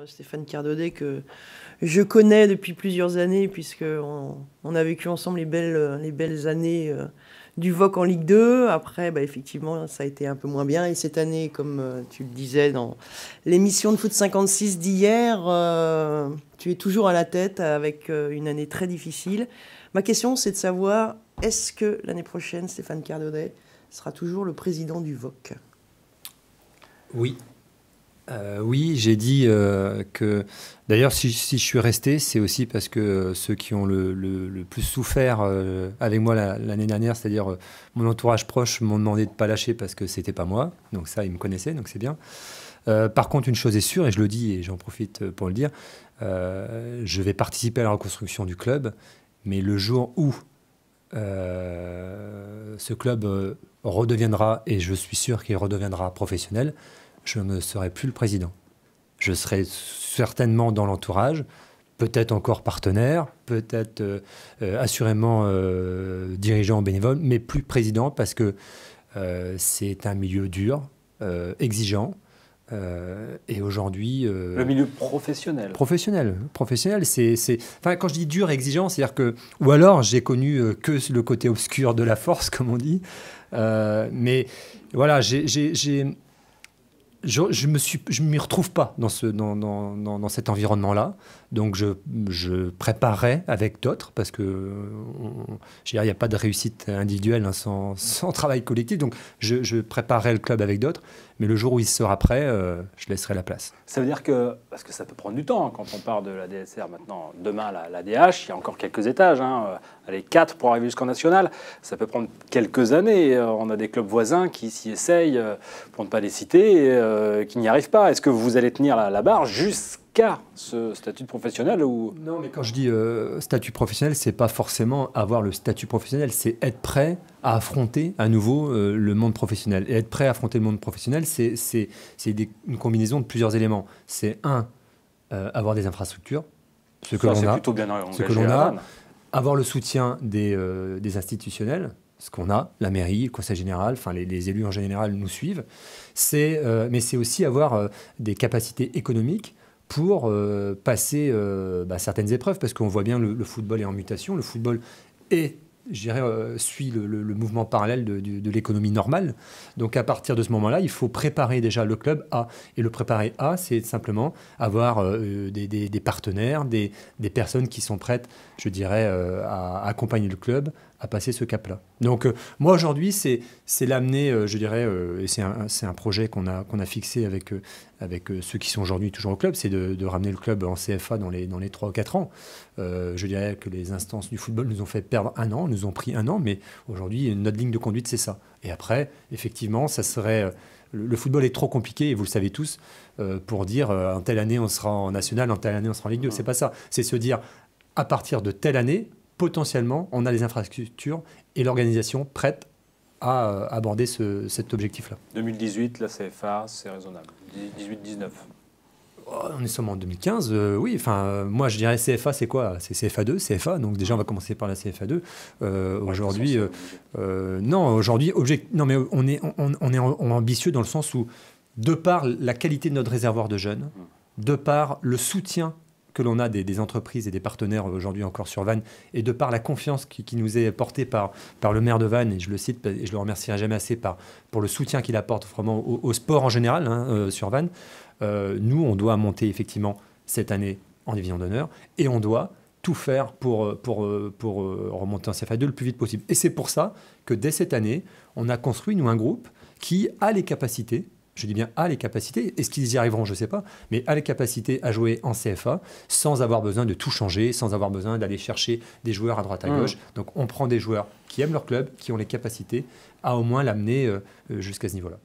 Euh, Stéphane Cardodet, que je connais depuis plusieurs années, puisqu'on on a vécu ensemble les belles, euh, les belles années euh, du VOC en Ligue 2. Après, bah, effectivement, ça a été un peu moins bien. Et cette année, comme tu le disais dans l'émission de Foot 56 d'hier, tu es toujours à la tête avec une année très difficile. Ma question, c'est de savoir, est-ce que l'année prochaine, Stéphane Cardodet sera toujours le président du VOC Oui. Euh, oui, j'ai dit euh, que d'ailleurs si, je suis resté, c'est aussi parce que euh, ceux qui ont le, plus souffert avec moi l'année dernière, c'est-à-dire mon entourage proche, m'ont demandé de ne pas lâcher parce que c'était pas moi. Donc ça, ils me connaissaient, donc c'est bien. par contre, une chose est sûre, et je le dis et j'en profite pour le dire, je vais participer à la reconstruction du club, mais le jour où ce club redeviendra, et je suis sûr qu'il redeviendra professionnel, je ne serai plus le président. Je serai certainement dans l'entourage, peut-être encore partenaire, peut-être euh, euh, assurément euh, dirigeant bénévole, mais plus président parce que c'est un milieu dur, exigeant. et aujourd'hui. le milieu professionnel. Professionnel. Professionnel, c'est. Enfin, quand je dis dur exigeant, c'est-à-dire que. Ou alors, j'ai connu que le côté obscur de la force, comme on dit. mais voilà, j'ai je ne me, suis, je m'y retrouve pas dans, ce, dans, dans, dans cet environnement-là. Donc je, je préparais avec d'autres, parce que euh, il n'y a pas de réussite individuelle hein, sans, travail collectif. Donc je, je préparais le club avec d'autres, mais le jour où il sera prêt, euh, je laisserai la place. Ça veut dire que, parce que ça peut prendre du temps hein, quand on parle de la DSR maintenant, demain la, DH, il y a encore quelques étages, hein, euh, allez, quatre pour arriver jusqu'en national, ça peut prendre quelques années. on a des clubs voisins qui s'y essayent, pour ne pas les citer, et, qui n'y arrivent pas. Est-ce que vous allez tenir la, la barre jusqu'à ce statut de professionnel ou... Non, mais quand je dis euh, statut professionnel, c'est pas forcément avoir le statut professionnel, c'est être prêt à affronter à nouveau euh, le monde professionnel. Et être prêt à affronter le monde professionnel, c'est une combinaison de plusieurs éléments. C'est un, euh, avoir des infrastructures, ce que l'on a, a, avoir le soutien des, des institutionnels, ce qu'on a, la mairie, le conseil général, enfin les, élus en général nous suivent. C'est, mais c'est aussi avoir des capacités économiques pour euh, passer euh, bah, certaines épreuves, parce qu'on voit bien le, le, football est en mutation, le football euh, suit le, mouvement parallèle de, l'économie normale. Donc à partir de ce moment-là, il faut préparer déjà le club à... Et le préparer à, c'est simplement avoir des, partenaires, des, personnes qui sont prêtes, je dirais, à accompagner le club, à passer ce cap-là. Donc euh, moi aujourd'hui, c'est l'amener, euh, je dirais, euh, et c'est un, projet qu'on a, qu'on a fixé avec, avec ceux qui sont aujourd'hui toujours au club, c'est de, ramener le club en CFA dans les, dans les 3 ou 4 ans. je dirais que les instances du football nous ont fait perdre un an, nous ont pris un an, mais aujourd'hui, notre ligne de conduite, c'est ça. Et après, effectivement, ça serait... le football est trop compliqué, et vous le savez tous, pour dire en telle année on sera en national, en telle année on sera en Ligue 2. C'est pas ça. C'est se dire à partir de telle année, potentiellement, on a les infrastructures et l'organisation prêtes à euh, aborder cet objectif-là. 2018, la CFA, c'est raisonnable. 18-19 on est seulement en 2015, euh, oui. Enfin, euh, moi, je dirais CFA, c'est quoi C'est CFA2, CFA. Donc déjà, on va commencer par la CFA2. aujourd'hui, non, aujourd'hui, non, mais on est, on est ambitieux dans le sens où, de par la qualité de notre réservoir de jeunes, mm. de par le soutien que l'on a des, entreprises et des partenaires aujourd'hui encore sur Vannes, et de par la confiance qui, nous est portée par, par le maire de Vannes, et je le cite, et je le remercierai jamais assez par, pour le soutien qu'il apporte vraiment au, sport en général hein, euh, sur Vannes, euh, nous, on doit monter effectivement cette année en division d'honneur, et on doit tout faire pour, pour, pour, euh, remonter en CFA2 le plus vite possible. Et c'est pour ça que dès cette année, on a construit, nous, un groupe qui a les capacités je dis bien à les capacités, est-ce qu'ils y arriveront, je ne sais pas, mais à les capacités à jouer en CFA sans avoir besoin de tout changer, sans avoir besoin d'aller chercher des joueurs à droite à mmh. gauche. Donc on prend des joueurs qui aiment leur club, qui ont les capacités à au moins l'amener euh, jusqu'à ce niveau-là.